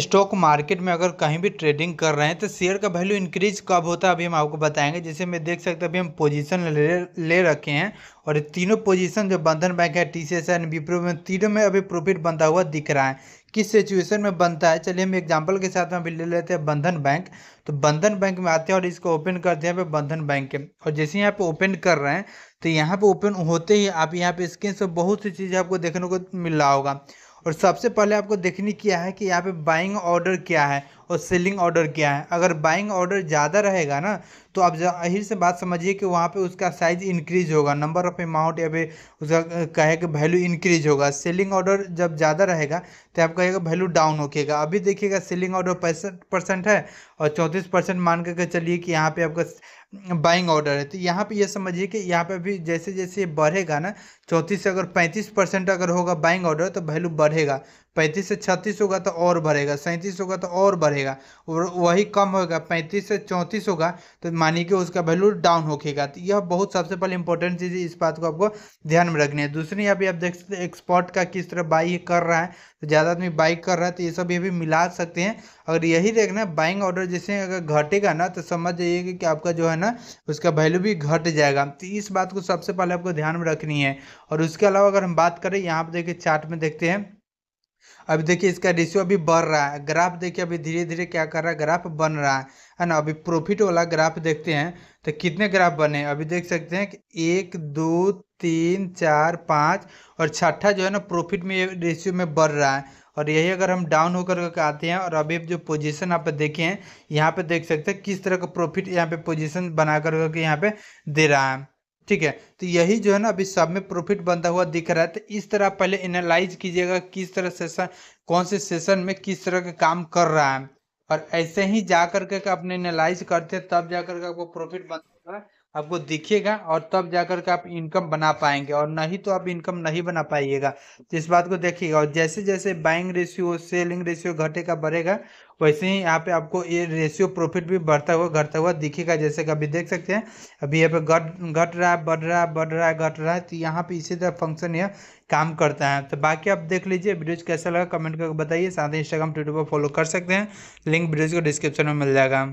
stock market में अगर कहीं भी ट्रेडिंग कर रहे हैं तो शेयर का वैल्यू इंक्रीज कब होता है अभी हम आपको बताएंगे जैसे मैं देख सकते हैं अभी हम पोजीशन ले ले रखे हैं और तीनों पोजीशन जो बंधन बैंक है T C S and Wipro में तीनों में अभी प्रॉफिट बनता हुआ दिख रहा है किस सिचुएशन में बनता है चलिए हम एग्जाम्पल के साथ में अभी ले लेते हैं बंधन बैंक तो बंधन बैंक में आते हैं और इसको ओपन करते हैं बंधन बैंक के और जैसे यहाँ पे ओपन कर रहे हैं तो यहाँ पे ओपन होते ही आप यहाँ पे स्क्रीन से बहुत सी चीज़ें आपको देखने को मिल रहा होगा और सबसे पहले आपको देखने क्या है कि यहाँ पे बाइंग ऑर्डर क्या है और सेलिंग ऑर्डर किया है अगर बाइंग ऑर्डर ज़्यादा रहेगा ना तो आप जाहिर से बात समझिए कि वहाँ पे उसका साइज़ इंक्रीज होगा नंबर ऑफ अमाउंट या फिर उसका कहे कि वैल्यू इंक्रीज होगा सेलिंग ऑर्डर जब ज़्यादा रहेगा तो आप कहेगा वैल्यू डाउन होकेगा अभी देखिएगा सेलिंग ऑर्डर पैंसठ परसेंट है और चौंतीस परसेंट मान करके चलिए कि यहाँ पे आपका बाइंग ऑर्डर है तो यहाँ पे ये यह समझिए कि यहाँ पे भी जैसे जैसे बढ़ेगा ना चौंतीस अगर पैंतीस परसेंट अगर होगा बाइंग ऑर्डर तो वैल्यू बढ़ेगा पैंतीस से छत्तीस होगा तो और बढ़ेगा सैंतीस होगा तो और बढ़ेगा और वही कम होगा पैंतीस से चौंतीस होगा तो मानिए कि उसका वैल्यू डाउन होगा तो यह बहुत सबसे पहले इंपॉर्टेंट चीज़ इस बात को आपको ध्यान में रखनी है दूसरी यहाँ पे आप देख सकते हैं एक्सपोर्ट का किस तरह बाई कर रहा है तो ज़्यादा आदमी बाई कर रहा है तो ये सब ये भी मिला सकते हैं अगर यही देखना बाइंग ऑर्डर जैसे अगर घटेगा ना तो समझ जाइए कि आपका जो है ना उसका वैल्यू भी घट जाएगा तो इस बात को सबसे पहले आपको ध्यान में रखनी है और उसके अलावा अगर हम बात करें यहाँ पर देखिए चार्ट में देखते हैं अभी देखिए इसका रेशियो अभी बढ़ रहा है ग्राफ देखिए अभी धीरे धीरे क्या कर रहा है ग्राफ बन रहा है है ना अभी प्रॉफिट वाला ग्राफ देखते हैं तो कितने ग्राफ बने अभी देख सकते हैं कि एक दो तीन चार पाँच और छठा जो है ना प्रॉफिट में रेशियो में बढ़ रहा है और यही अगर हम डाउन होकर आते हैं और अभी जो पोजीशन आप देखें यहाँ पे देख सकते हैं किस तरह का प्रॉफिट यहाँ पे पोजीशन बना कर यहाँ पे दे रहा है ठीक है तो यही जो है ना अभी सब में प्रॉफिट बनता हुआ दिख रहा है तो इस तरह पहले एनालाइज कीजिएगा किस तरह सेशन कौन से सेशन में किस तरह का काम कर रहा है और ऐसे ही जा करके अपने एनालाइज करते तब जा करके आपको प्रॉफिट बनता है आपको दिखेगा और तब जाकर के आप इनकम बना पाएंगे और नहीं तो आप इनकम नहीं बना पाइएगा तो इस बात को देखिएगा और जैसे जैसे बाइंग रेशियो सेलिंग रेशियो घटे का बढ़ेगा वैसे ही यहाँ पे आपको ये रेशियो प्रॉफिट भी बढ़ता हुआ घटता हुआ दिखेगा जैसे कि अभी देख सकते हैं अभी यहाँ पे घट घट रहा है बढ़ रहा है बढ़ रहा है घट रहा है तो यहाँ पे इसी तरह फंक्शन यह काम करता है तो बाकी आप देख लीजिए वीडियोज कैसा लगा कमेंट करके बताइए साथ ही इंस्टाग्राम ट्विटर पर फॉलो कर सकते हैं लिंक वीडियोज को डिस्क्रिप्शन में मिल जाएगा